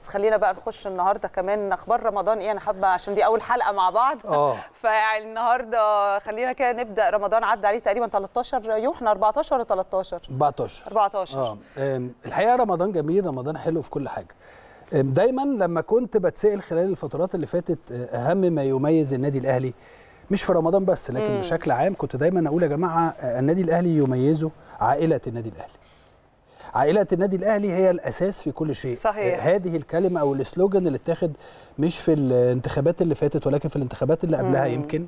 بس خلينا بقى نخش النهارده كمان اخبار رمضان ايه انا حابه عشان دي اول حلقه مع بعض اه فيعني النهارده خلينا كده نبدا رمضان عدى عليه تقريبا 13 يوم احنا 14 ولا 13 14 14 اه الحقيقه رمضان جميل رمضان حلو في كل حاجه دايما لما كنت بتسال خلال الفترات اللي فاتت آه، اهم ما يميز النادي الاهلي مش في رمضان بس لكن بشكل عام كنت دايما اقول يا جماعه آه، النادي الاهلي يميزه عائله النادي الاهلي عائله النادي الاهلي هي الاساس في كل شيء صحيح. هذه الكلمه او السلوجن اللي اتاخد مش في الانتخابات اللي فاتت ولكن في الانتخابات اللي قبلها مم. يمكن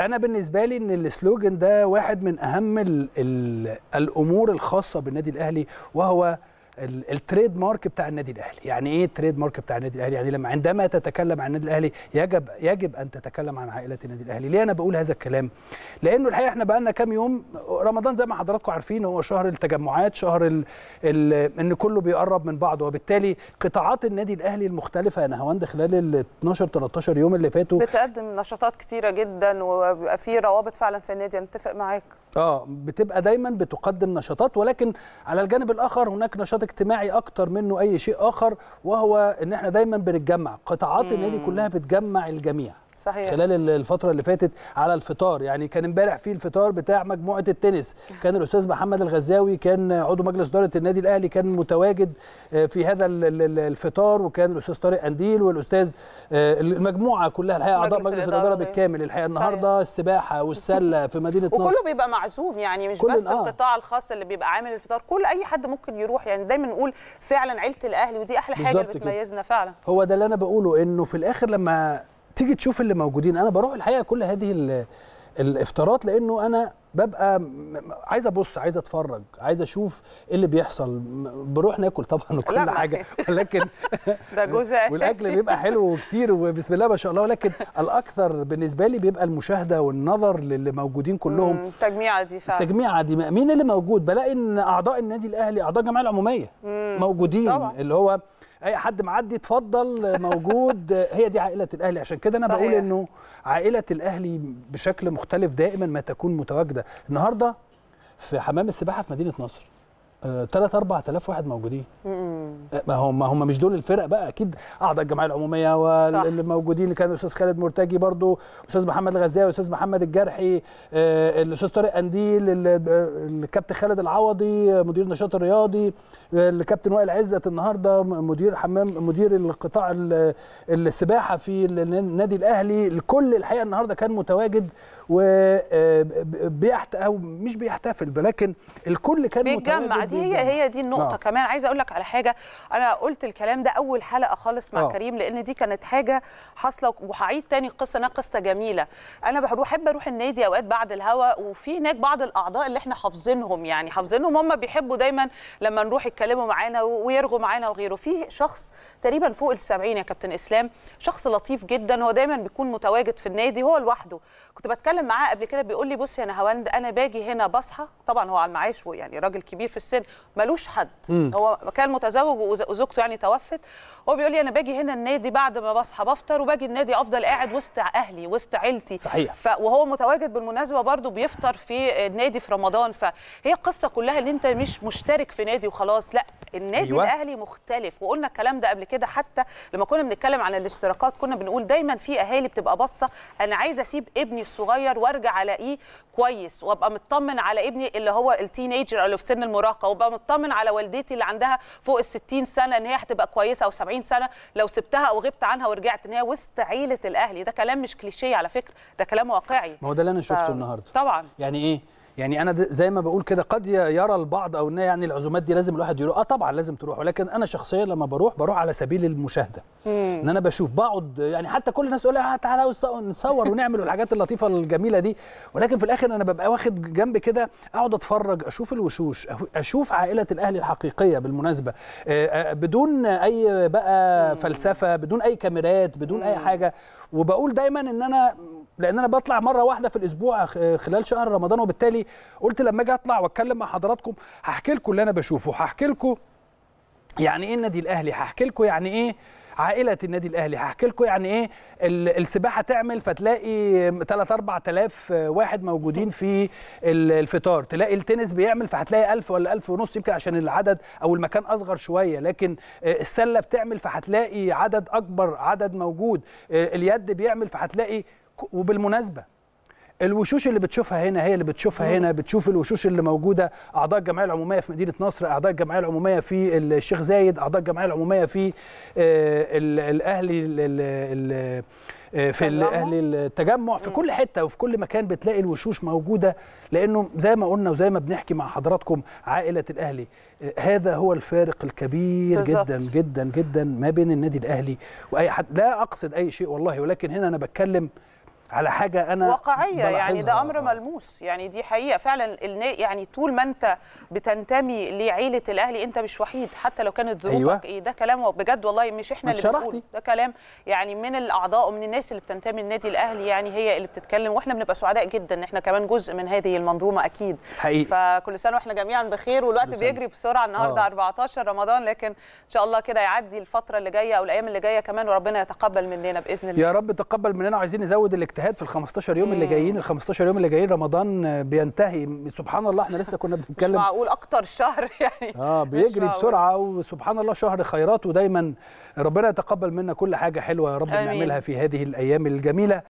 انا بالنسبه لي ان السلوجن ده واحد من اهم الـ الـ الامور الخاصه بالنادي الاهلي وهو التريد مارك بتاع النادي الاهلي يعني ايه التريد مارك بتاع النادي الاهلي يعني لما عندما تتكلم عن النادي الاهلي يجب يجب ان تتكلم عن عائله النادي الاهلي ليه انا بقول هذا الكلام لانه الحقيقه احنا بقى لنا كام يوم رمضان زي ما حضراتكم عارفين هو شهر التجمعات شهر الـ الـ ان كله بيقرب من بعضه وبالتالي قطاعات النادي الاهلي المختلفه يا نهاوند خلال ال 12 13 يوم اللي فاتوا بتقدم نشاطات كتيره جدا وبيبقى في روابط فعلا في النادي انا متفق معاك اه بتبقى دايما بتقدم نشاطات ولكن على الجانب الاخر هناك نشاط اجتماعي اكتر منه اي شيء اخر وهو ان احنا دايما بنتجمع قطاعات النادي كلها بتجمع الجميع صحيح. خلال الفتره اللي فاتت على الفطار يعني كان امبارح في الفطار بتاع مجموعه التنس كان الاستاذ محمد الغزاوي كان عضو مجلس اداره النادي الاهلي كان متواجد آه، في هذا الفطار وكان الاستاذ طارق انديل والاستاذ آه، المجموعه كلها الحقيقه اعضاء مجلس الاداره بالكامل الحقيقه النهارده السباحه والسله في مدينه وكله نصر. بيبقى معزوم يعني مش بس آه. القطاع الخاص اللي بيبقى عامل الفطار كل اي حد ممكن يروح يعني دايما نقول فعلا عيله الاهلي ودي احلى حاجه بتميزنا كده. فعلا هو ده اللي انا بقوله انه في الاخر لما تيجي تشوف اللي موجودين انا بروح الحقيقه كل هذه الافتراضات لانه انا ببقى عايز ابص عايز اتفرج عايز اشوف ايه اللي بيحصل بروح ناكل طبعا وكل حاجه ولكن ده جزء والاكل بيبقى حلو وكتير وبسم الله ما شاء الله ولكن الاكثر بالنسبه لي بيبقى المشاهده والنظر للي موجودين كلهم التجميعه دي فعلا التجميعه دي مين اللي موجود بلاقي ان اعضاء النادي الاهلي اعضاء الجمعيه العموميه موجودين طبعا. اللي هو اي حد معدي اتفضل موجود هي دي عائله الاهلي عشان كده انا صحيح. بقول انه عائله الاهلي بشكل مختلف دائما ما تكون متواجده النهارده في حمام السباحه في مدينه نصر 3 4000 واحد موجودين ما هم ما هم مش دول الفرق بقى اكيد اعضاء الجمعيه العموميه واللي موجودين اللي كان الاستاذ خالد مرتجي برضو الاستاذ محمد الغزاوي الاستاذ محمد الجرحي آه، الاستاذ طارق قنديل الكابتن خالد العوضي مدير النشاط الرياضي الكابتن وائل عزت النهارده مدير حمام مدير القطاع السباحه في النادي الاهلي الكل الحقيقه النهارده كان متواجد وبيحت آه، او مش بيحتفل ولكن الكل كان متواجد دي هي هي دي النقطه نعم. كمان عايزه اقول لك على حاجه انا قلت الكلام ده اول حلقه خالص مع نعم. كريم لان دي كانت حاجه حاصله وهعيد تاني القصه انها قصه جميله انا بحب اروح النادي اوقات بعد الهوا وفي هناك بعض الاعضاء اللي احنا حافظينهم يعني حافظينهم هم بيحبوا دايما لما نروح يتكلموا معانا ويرغوا معانا وغيره في شخص تقريبا فوق ال70 يا كابتن اسلام شخص لطيف جدا هو دايما بيكون متواجد في النادي هو لوحده كنت بتكلم معاه قبل كده بيقول لي بصي انا نهاوند انا باجي هنا بصحى طبعا هو على المعاش يعني راجل كبير في السن واحد ملوش حد م. هو كان متزوج وزوجته يعني توفت هو بيقول لي انا باجي هنا النادي بعد ما بصحى بفطر وباجي النادي افضل قاعد وسط اهلي وسط عيلتي صحيح ف وهو متواجد بالمناسبه برضه بيفطر في النادي في رمضان فهي القصه كلها ان انت مش مشترك في نادي وخلاص لا النادي أيوة. الاهلي مختلف وقلنا الكلام ده قبل كده حتى لما كنا بنتكلم عن الاشتراكات كنا بنقول دايما في اهالي بتبقى باصه انا عايزه اسيب ابني الصغير وارجع الاقيه كويس وابقى مطمن على ابني اللي هو التينيجر اللي في سن المراهقه وابقى مطمن على والدتي اللي عندها فوق ال 60 سنه ان هي هتبقى كويسه او 70 سنه لو سبتها او غبت عنها ورجعت ان هي وسط عيله الاهلي ده كلام مش كليشيه على فكره ده كلام واقعي ما هو ده اللي انا شفته ف... النهارده طبعا يعني ايه يعني انا زي ما بقول كده قد يرى البعض او ان يعني العزومات دي لازم الواحد يروح اه طبعا لازم تروح ولكن انا شخصيا لما بروح بروح على سبيل المشاهده ان انا بشوف بقعد يعني حتى كل الناس تقول آه تعالى نصور ونعمل الحاجات اللطيفه الجميله دي ولكن في الاخر انا ببقى واخد جنب كده اقعد اتفرج اشوف الوشوش اشوف عائله الاهلي الحقيقيه بالمناسبه آه، آه، بدون اي بقى فلسفه بدون اي كاميرات بدون اي حاجه وبقول دايما ان انا لان انا بطلع مره واحده في الاسبوع خلال شهر رمضان وبالتالي قلت لما اجي اطلع واتكلم مع حضراتكم هحكي لكم اللي انا بشوفه هحكي لكم يعني ايه النادي الاهلي هحكي لكم يعني ايه عائله النادي الاهلي هحكي لكم يعني ايه السباحه تعمل فتلاقي 3 4000 واحد موجودين في الفطار تلاقي التنس بيعمل فهتلاقي 1000 ولا 1000 ونص يمكن عشان العدد او المكان اصغر شويه لكن السله بتعمل فهتلاقي عدد اكبر عدد موجود آه، اليد بيعمل فهتلاقي وبالمناسبه الوشوش اللي بتشوفها هنا هي اللي بتشوفها هنا بتشوف الوشوش اللي موجوده اعضاء الجمعيه العموميه في مدينه نصر اعضاء الجمعيه العموميه في الشيخ زايد اعضاء الجمعيه العموميه في آه، الاهلي آه، في الاهلي التجمع في كل حته وفي كل مكان بتلاقي الوشوش موجوده لانه زي ما قلنا وزي ما بنحكي مع حضراتكم عائله الاهلي آه، هذا هو الفارق الكبير بالزبط. جدا جدا جدا ما بين النادي الاهلي واي حد لا اقصد اي شيء والله ولكن هنا انا بتكلم على حاجه انا واقعيه يعني ده امر ملموس يعني دي حقيقه فعلا يعني طول ما انت بتنتمي لعيله الاهلي انت مش وحيد حتى لو كانت ظروفك أيوة. ايه ده كلام بجد والله مش احنا اللي بنقول ده كلام يعني من الاعضاء ومن الناس اللي بتنتمي للنادي الاهلي يعني هي اللي بتتكلم واحنا بنبقى سعداء جدا ان احنا كمان جزء من هذه المنظومه اكيد حقيقي. فكل سنه واحنا جميعا بخير والوقت بيجري بسرعه النهارده 14 آه. رمضان لكن ان شاء الله كده يعدي الفتره اللي جايه او الايام اللي جايه كمان وربنا يتقبل مننا باذن الله يا رب تقبل مننا وعايزين نزود الاجتهاد الاجتهاد في ال 15 يوم اللي جايين ال 15 يوم اللي جايين رمضان بينتهي سبحان الله احنا لسه كنا بنتكلم مش معقول اكتر شهر يعني اه بيجري بسرعه وسبحان الله شهر خيرات ودايما ربنا يتقبل منا كل حاجه حلوه يا رب نعملها في هذه الايام الجميله